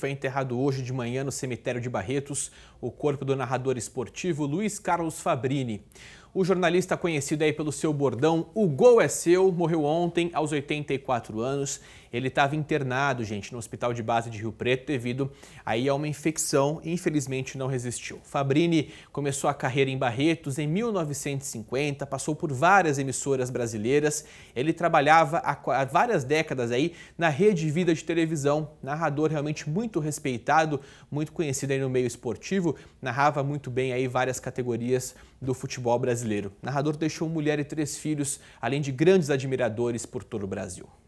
foi enterrado hoje de manhã no cemitério de Barretos o corpo do narrador esportivo Luiz Carlos Fabrini. O jornalista conhecido aí pelo seu bordão O Gol é Seu morreu ontem aos 84 anos. Ele estava internado, gente, no hospital de base de Rio Preto devido aí a uma infecção e infelizmente não resistiu. Fabrini começou a carreira em Barretos em 1950, passou por várias emissoras brasileiras. Ele trabalhava há várias décadas aí na Rede Vida de televisão, narrador realmente muito respeitado, muito conhecido aí no meio esportivo, narrava muito bem aí várias categorias do futebol brasileiro brasileiro. O narrador deixou mulher e três filhos, além de grandes admiradores por todo o Brasil.